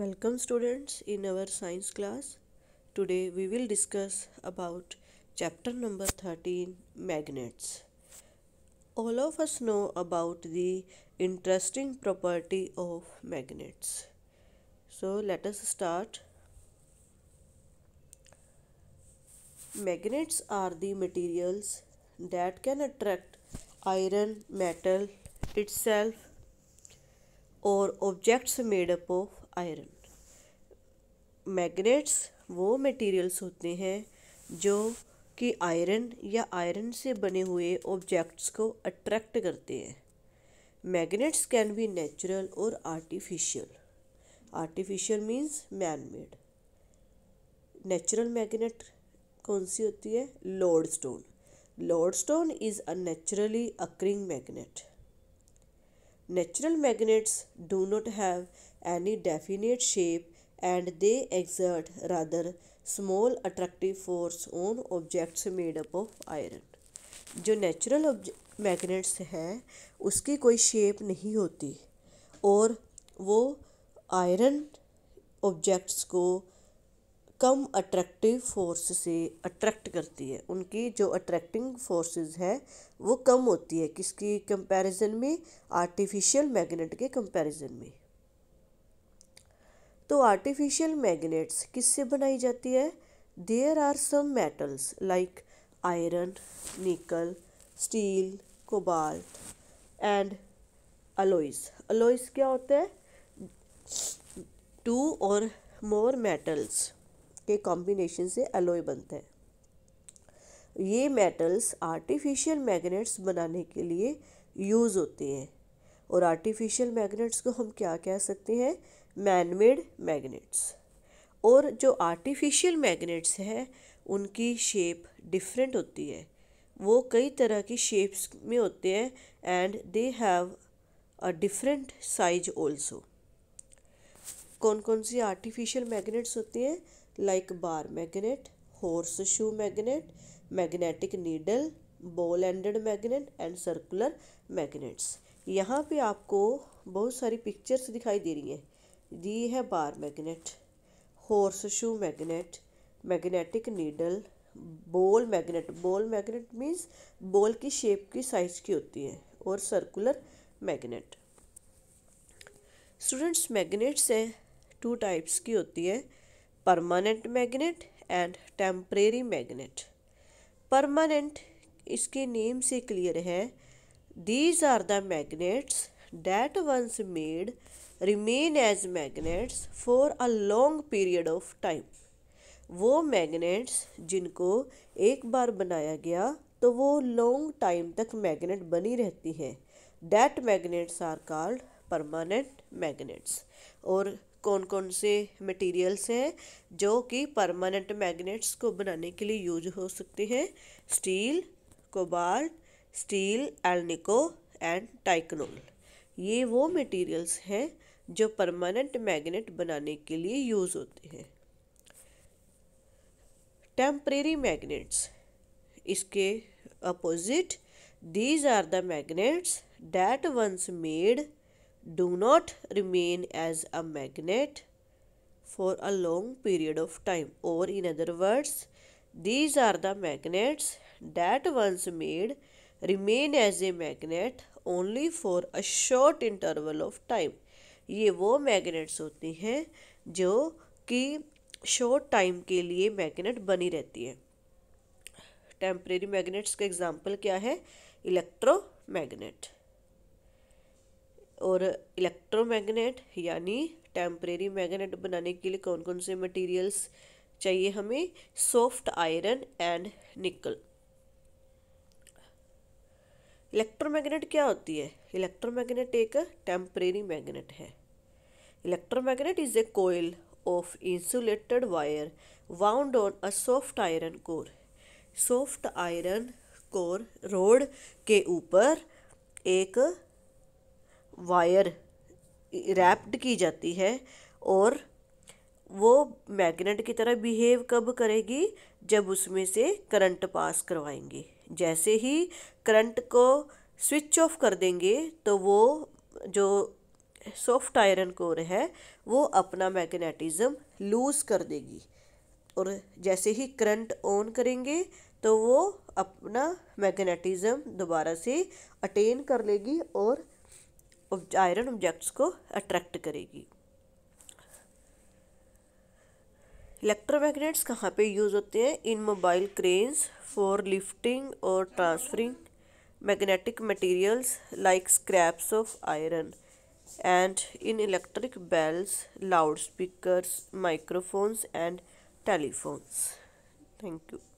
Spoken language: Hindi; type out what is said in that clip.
Welcome students in our science class. Today we will discuss about chapter number 13 magnets. All of us know about the interesting property of magnets. So let us start. Magnets are the materials that can attract iron metal itself or objects made up of iron magnets वो मटेरियल्स होते हैं जो कि आयरन या आयरन से बने हुए ऑब्जेक्ट्स को अट्रैक्ट करते हैं मैग्नेट्स कैन बी नेचुरल और artificial artificial means man made natural magnet कौन सी होती है lodestone lodestone is a naturally occurring magnet natural magnets do not have any definite shape and they exert rather small attractive force on objects made up of iron जो नेचुरल मैग्नेट्स हैं उसकी कोई शेप नहीं होती और वो आयरन ऑब्जेक्ट्स को कम अट्रैक्टिव फोर्स से अट्रैक्ट करती है उनकी जो अट्रैक्टिंग फोर्सेस है वो कम होती है किसकी कंपैरिजन में आर्टिफिशियल मैग्नेट के कंपैरिजन में तो आर्टिफिशियल मैग्नेट्स किससे बनाई जाती है there are some metals like iron nickel steel cobalt and alloys alloys क्या होता है टू और मोर मेटल्स के कॉम्बिनेशन से अलोय बनते हैं ये मेटल्स आर्टिफिशियल मैग्नेट्स बनाने के लिए यूज़ होते हैं और आर्टिफिशियल मैग्नेट्स को हम क्या कह सकते हैं मैन मेड मैगनेट्स और जो आर्टिफिशियल मैग्नेट्स हैं उनकी शेप डिफरेंट होती है वो कई तरह की शेप्स में होते हैं and they have a different size also कौन कौन सी आर्टिफिशियल मैग्नेट्स होती हैं like bar magnet horseshoe magnet magnetic needle ball ended magnet and circular magnets यहाँ पे आपको बहुत सारी पिक्चर्स दिखाई दे रही हैं दी है bar magnet horseshoe magnet magnetic needle ball magnet ball magnet means ball की शेप की साइज की होती है और सर्कुलर मैगनेट स्टूडेंट्स मैगनेट्स हैं टू टाइप्स की होती है permanent magnet and temporary magnet permanent इसके नेम से क्लियर है these are the magnets that once made remain as magnets for a long period of time. वो मैग्नेट्स जिनको एक बार बनाया गया तो वो लॉन्ग टाइम तक मैग्नेट बनी रहती हैं that magnets are called permanent magnets और कौन कौन से मटेरियल्स हैं जो कि परमानेंट मैग्नेट्स को बनाने के लिए यूज हो सकते हैं steel cobalt steel alnico and ticonal ये वो मटेरियल्स हैं जो परमानेंट मैग्नेट बनाने के लिए यूज होते हैं टेम्परेरी मैग्नेट्स इसके opposite these are the magnets that once made do not remain as a magnet for a long period of time और in other words these are the magnets that once made remain as a magnet only for a short interval of time ये वो मैग्नेट्स होती हैं जो कि शॉर्ट टाइम के लिए मैग्नेट बनी रहती है टेम्परेरी मैग्नेट्स का एग्जाम्पल क्या है इलेक्ट्रो मैगनेट और इलेक्ट्रो मैगनेट यानी टेम्परेरी मैग्नेट बनाने के लिए कौन कौन से मटेरियल्स चाहिए हमें soft iron and nickel electromagnet क्या होती है इलेक्ट्रोमैग्नेट एक टेम्परेरी मैग्नेट है electromagnet is a coil of insulated wire wound on a soft iron core soft iron core rod के ऊपर एक वायर रैप्ड की जाती है और वो मैग्नेट की तरह बिहेव कब करेगी जब उसमें से करंट पास करवाएंगे जैसे ही करंट को स्विच ऑफ कर देंगे तो वो जो सॉफ्ट आयरन कोर है वो अपना मैग्नेटिज़म लूज़ कर देगी और जैसे ही करंट ऑन करेंगे तो वो अपना मैग्नेटिज्म दोबारा से अटेन कर लेगी और आयरन ऑब्जेक्ट्स को अट्रैक्ट करेगी इलेक्ट्रोमैग्नेट्स कहाँ पे यूज़ होते हैं in mobile cranes for lifting और transferring magnetic materials like scraps of iron and in electric bells loud speaker microphones and telephones thank you